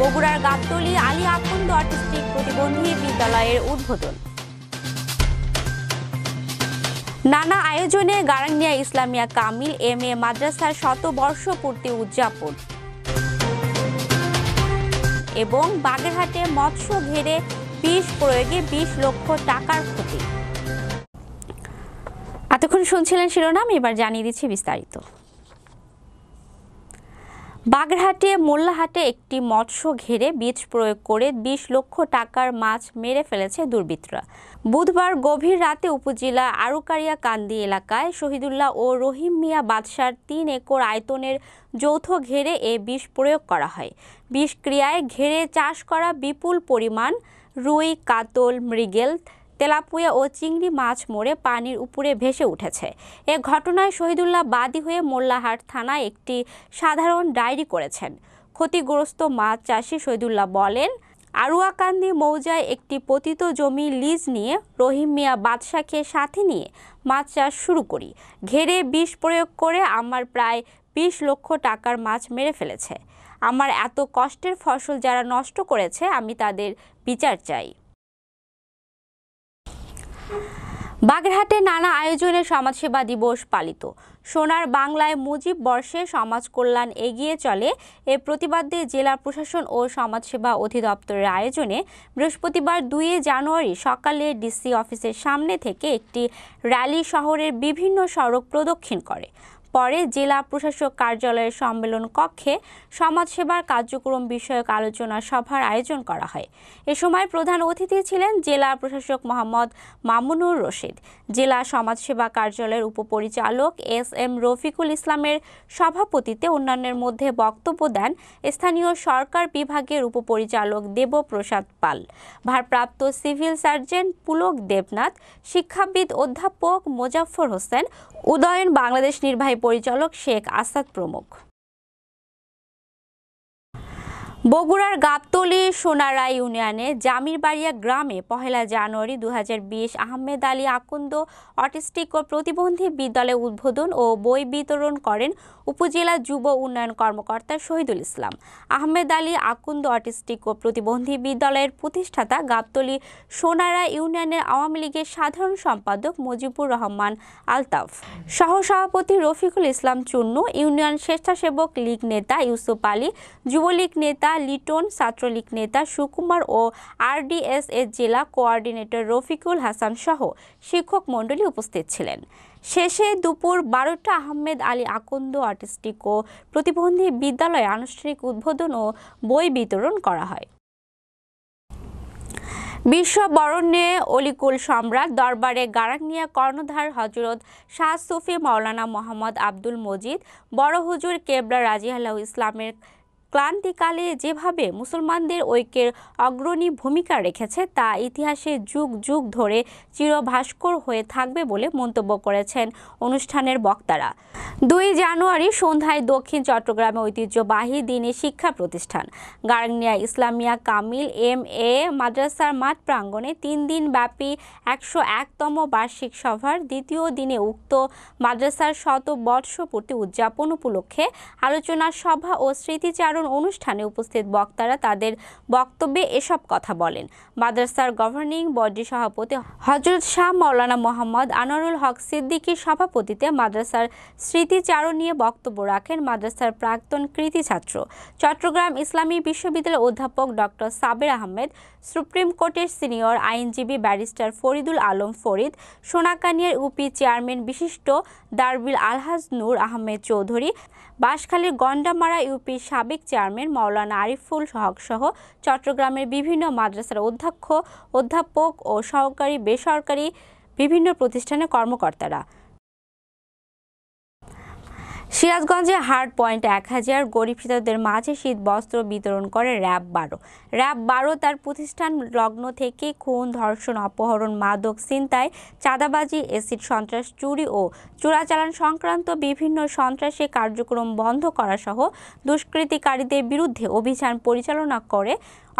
বগুড়ার গাবতলি আলী আখন্দ আর্টিস্টিক প্রতিবন্ধী বিদ্যালয়ের উদ্বোধন নানা আয়োজনে গারাংনিয়া ইসলামিয়া কামিল এম এ মাদ্রাসার শতবর্ষ পূর্তি উদযাপন এবং বাগেরহাটে মৎস্য ঘেরে বিষ প্রয়োগে বিশ লক্ষ টাকার ক্ষতি এতক্ষণ শুনছিলেন শিরোনাম এবার জানিয়ে দিচ্ছি বিস্তারিত বাগরহাটে মোল্লাহাটে একটি মৎস্য ঘেরে বীজ প্রয়োগ করে ২০ লক্ষ টাকার মাছ মেরে ফেলেছে দুর্বৃত্তরা বুধবার গভীর রাতে উপজেলা আরুকারিয়া কান্দি এলাকায় শহীদুল্লাহ ও রহিম মিয়া বাদশার তিন একর আয়তনের যৌথ ঘেরে এ বিষ প্রয়োগ করা হয় বিষক্রিয়ায় ঘেরে চাষ করা বিপুল পরিমাণ রুই কাতল মৃগেল তেলাপুয়া ও চিংড়ি মাছ মরে পানির উপরে ভেসে উঠেছে এ ঘটনায় শহীদুল্লাহ বাদী হয়ে মোল্লাহাট থানায় একটি সাধারণ ডায়েরি করেছেন ক্ষতিগ্রস্ত মাছ চাষি শহীদুল্লাহ বলেন আরুয়াকান্দি মৌজায় একটি পতিত জমি লিজ নিয়ে রহিম মিয়া বাদশাকে সাথে নিয়ে মাছ চাষ শুরু করি ঘেরে বিষ প্রয়োগ করে আমার প্রায় বিশ লক্ষ টাকার মাছ মেরে ফেলেছে আমার এত কষ্টের ফসল যারা নষ্ট করেছে আমি তাদের বিচার চাই বাগেরহাটে নানা আয়োজনে সমাজসেবা দিবস পালিত সোনার বাংলায় মুজিব বর্ষে সমাজ কল্যাণ এগিয়ে চলে এ প্রতিবাদে জেলা প্রশাসন ও সমাজসেবা অধিদপ্তরের আয়োজনে বৃহস্পতিবার দুই জানুয়ারি সকালে ডিসি অফিসের সামনে থেকে একটি র্যালি শহরের বিভিন্ন সড়ক প্রদক্ষিণ করে পরে জেলা প্রশাসক কার্যালয়ের সম্মেলন কক্ষে সমাজসেবার কার্যক্রম বিষয়ক আলোচনা সভার আয়োজন করা হয় এ সময় প্রধান অতিথি ছিলেন জেলা প্রশাসক মোহাম্মদ মামুনুর রশিদ জেলা সমাজসেবা কার্যালয়ের উপপরিচালক এস এম রফিকুল ইসলামের সভাপতিতে অন্যান্যের মধ্যে বক্তব্য দেন স্থানীয় সরকার বিভাগের উপপরিচালক দেবপ্রসাদ পাল ভারপ্রাপ্ত সিভিল সার্জন পুলক দেবনাথ শিক্ষাবিদ অধ্যাপক মোজাফর হোসেন উদয়ন বাংলাদেশ নির্বাহী পরিচালক শেখ আসাদ প্রমুখ বগুড়ার গাবতলী সোনারা ইউনিয়নে জামিরবাড়িয়া গ্রামে পহেলা জানুয়ারি দু আহমেদ আলী আকন্দ অটিস্টিক ও প্রতিবন্ধী বিদ্যালয়ে উদ্বোধন ও বই বিতরণ করেন উপজেলা যুব উন্নয়ন কর্মকর্তা শহীদুল ইসলাম আহমেদ আলী আকন্দ অটিস্টিক ও প্রতিবন্ধী বিদ্যালয়ের প্রতিষ্ঠাতা গাবতলী সোনারা ইউনিয়নের আওয়ামী লীগের সাধারণ সম্পাদক মুজিবুর রহমান আলতাফ সহসভাপতি রফিকুল ইসলাম চুন্নু ইউনিয়ন স্বেচ্ছাসেবক লীগ নেতা ইউসুফ আলী যুবলীগ নেতা লিটন ছাত্রলীগ নেতা সুকুমার ও আরডিএস এর জেলা কোঅর্ডিনেটর রফিকুল হাসান সহ শিক্ষক মণ্ডলী উপস্থিত ছিলেন শেষে দুপুর বারোটা আহমেদ আলী আকন্দ আর্টিস্টিক ও প্রতিবন্ধী বিদ্যালয়ে আনুষ্ঠানিক উদ্বোধন ও বই বিতরণ করা হয় বিশ্ব বরণ্যে অলিকুল সম্রাট দরবারে গারাংনিয়া কর্ণধার হজরত শাহ সুফি মৌলানা মোহাম্মদ আব্দুল মজিদ বড় হুজুর কেবলা রাজিহাল্লাহ ইসলামের ক্লান্তিকালে যেভাবে মুসলমানদের ঐক্যের অগ্রণী ভূমিকা রেখেছে তা ইতিহাসে যুগ যুগ ধরে চিরভাস্কর হয়ে থাকবে বলে মন্তব্য করেছেন অনুষ্ঠানের বক্তারা দুই জানুয়ারি সন্ধ্যায় দক্ষিণ চট্টগ্রামে ঐতিহ্যবাহী দিনে শিক্ষা প্রতিষ্ঠান গার্নিয়া ইসলামিয়া কামিল এম এ মাদ্রাসার মাঠ প্রাঙ্গণে তিন দিন ব্যাপী একশো একতম বার্ষিক সভার দ্বিতীয় দিনে উক্ত মাদ্রাসার শত বর্ষপূর্তি উদযাপন উপলক্ষে আলোচনা সভা ও স্মৃতিচারণ অনুষ্ঠানে উপস্থিত বক্তারা তাদের বক্তব্যে এসব কথা বলেন মাদ্রাসার গভর্নিং বডির সভাপতি হজরত শাহ মৌলানা মোহাম্মদ আনোয়ারুল হক সিদ্দিকীর সভাপতিতে মাদ্রাসার স্মৃতিচারণ নিয়ে বক্তব্য রাখেন মাদ্রাসার প্রাক্তন কৃতি ছাত্র চট্টগ্রাম ইসলামী বিশ্ববিদ্যালয়ের অধ্যাপক doctor Saber Ahmed supreme court senior আইনজীবী ব্যারিস্টার ফরিদুল আলম ফরিদ সোনাকানিয়ার ইউপি চেয়ারম্যান বিশিষ্ট দারবিল আলহাজ নূর আহমেদ চৌধুরী বাঁশখালীর গন্ডামারা ইউপির সাবেক চেয়ারম্যান মাওলানা আরিফুল হক সহ চট্টগ্রামের বিভিন্ন মাদ্রাসার অধ্যক্ষ অধ্যাপক ও সহকারী বেসরকারি বিভিন্ন প্রতিষ্ঠানের কর্মকর্তারা সিরাজগঞ্জে হার্ড পয়েন্ট এক হাজার গরিবৃতদের মাঝে শীত বস্ত্র বিতরণ করে র্যাব বারো র্যাব বারো তার প্রতিষ্ঠান লগ্ন থেকে খুন ধর্ষণ অপহরণ মাদক ছিনতাই চাঁদাবাজি এসিড সন্ত্রাস চুরি ও চোরাচালান সংক্রান্ত বিভিন্ন সন্ত্রাসী কার্যক্রম বন্ধ করা সহ দুষ্কৃতিকারীদের বিরুদ্ধে অভিযান পরিচালনা করে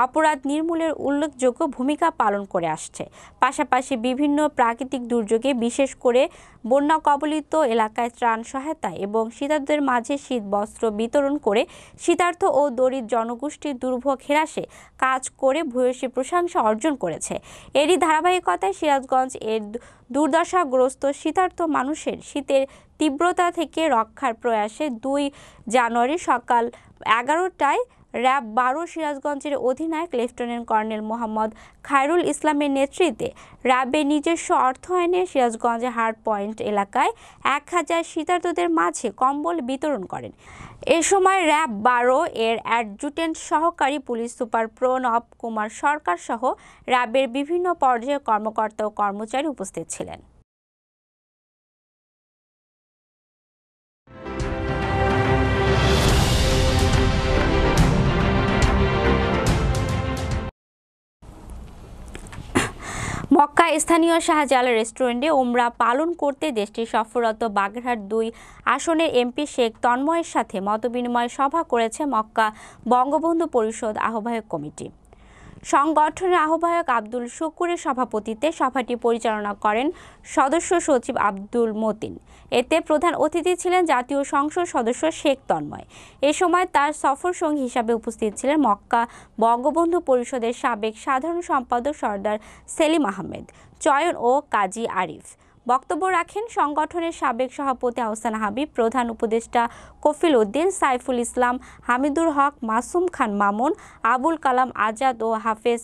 অপরাধ নির্মূলের উল্লেখযোগ্য ভূমিকা পালন করে আসছে পাশাপাশি বিভিন্ন প্রাকৃতিক দুর্যোগে বিশেষ করে বন্যা কবলিত এলাকায় ত্রাণ সহায়তা এবং শীতার্থদের মাঝে শীত বস্ত্র বিতরণ করে শীতার্থ ও দরিদ্র জনগোষ্ঠীর দুর্ভোগ হেরাসে কাজ করে ভূয়সী প্রশংসা অর্জন করেছে এরই ধারাবাহিকতায় সিরাজগঞ্জ এর দুর্দশাগ্রস্ত শীতার্থ মানুষের শীতের তীব্রতা থেকে রক্ষার প্রয়াসে দুই জানুয়ারি সকাল এগারোটায় র্যাব বারো সিরাজগঞ্জের অধিনায়ক লেফটেন্যান্ট কর্নেল মোহাম্মদ খায়রুল ইসলামের নেতৃত্বে র্যাবের নিজস্ব অর্থায়নে সিরাজগঞ্জের হার্ড পয়েন্ট এলাকায় এক হাজার শীতার্থদের মাঝে কম্বল বিতরণ করেন এ সময় র্যাব বারো এর অ্যাডজুটেন্ট সহকারী পুলিশ সুপার প্রণব কুমার সরকার সহ র্যাবের বিভিন্ন পর্যায়ে কর্মকর্তা ও কর্মচারী উপস্থিত ছিলেন মক্কা স্থানীয় শাহজাল রেস্টুরেন্টে ওমরা পালন করতে দেশটির সফররত বাগেরহাট দুই আসনের এমপি শেখ তন্ময়ের সাথে মতবিনিময় সভা করেছে মক্কা বঙ্গবন্ধু পরিষদ আহ্বায়ক কমিটি সংগঠনের আহ্বায়ক আব্দুল শুকুরের সভাপতিত্বে সভাটি পরিচালনা করেন সদস্য সচিব আব্দুল মতিন এতে প্রধান অতিথি ছিলেন জাতীয় সংসদ সদস্য শেখ তন্ময় এ সময় তার সফর সঙ্গী হিসাবে উপস্থিত ছিলেন মক্কা বঙ্গবন্ধু পরিষদের সাবেক সাধারণ সম্পাদক সর্দার সেলিম আহমেদ চয়ন ও কাজী আরিফ বক্তব্য রাখেন সংগঠনের সাবেক সভাপতি আহসান হাবিব প্রধান উপদেষ্টা কফিল উদ্দিন সাইফুল ইসলাম হামিদুর হক মাসুম খান মামুন আবুল কালাম আজাদ ও হাফেজ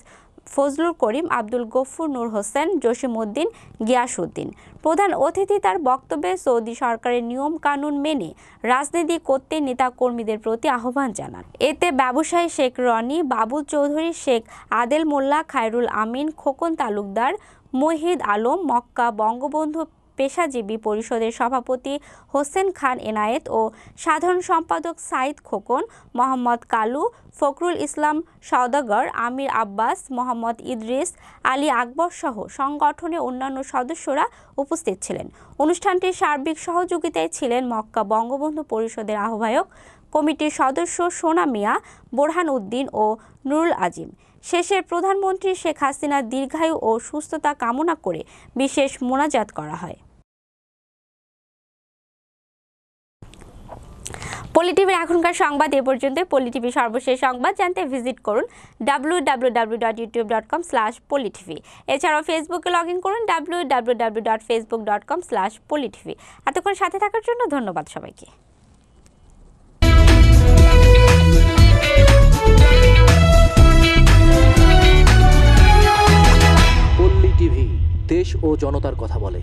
ফজলুল করিম আব্দুল গফুর নূর হোসেন জসিমউদ্দিন গিয়াসউদ্দিন প্রধান অতিথি তার বক্তব্যে সৌদি সরকারের নিয়ম কানুন মেনে রাজনীতি করতে নেতা কর্মীদের প্রতি আহ্বান জানান এতে ব্যবসায়ী শেখ রনি বাবুল চৌধুরী শেখ আদেল মোল্লা খায়রুল আমিন খোকন তালুকদার মুহিদ আলম মক্কা বঙ্গবন্ধু পেশাজীবী পরিষদের সভাপতি হোসেন খান এনায়েত ও সাধারণ সম্পাদক সাইদ খোকন মোহাম্মদ কালু ফখরুল ইসলাম সওদাগর আমির আব্বাস মোহাম্মদ ইদ্রিস আলী আকবর সহ সংগঠনের অন্যান্য সদস্যরা উপস্থিত ছিলেন অনুষ্ঠানটির সার্বিক সহযোগিতায় ছিলেন মক্কা বঙ্গবন্ধু পরিষদের আহ্বায়ক কমিটির সদস্য সোনা মিয়া বোরহান উদ্দিন ও নুরুল আজিম শেষের প্রধানমন্ত্রী শেখ হাসিনার দীর্ঘায়ু ও সুস্থতা কামনা করে বিশেষ মোনাজাত করা হয় পলিটিভির এখনকার সংবাদ এ পর্যন্ত পলিটিভি সর্বশেষ সংবাদ জানতে ভিজিট করুন W W W dot YouTube dot com slash পলিটিভি এছাড়াও ফেসবুকে লগ ইন করুন W W W dot Facebook dot com slash পলিটিভি এতক্ষণ সাথে থাকার জন্য ধন্যবাদ সবাইকে দেশ ও জনতার কথা বলে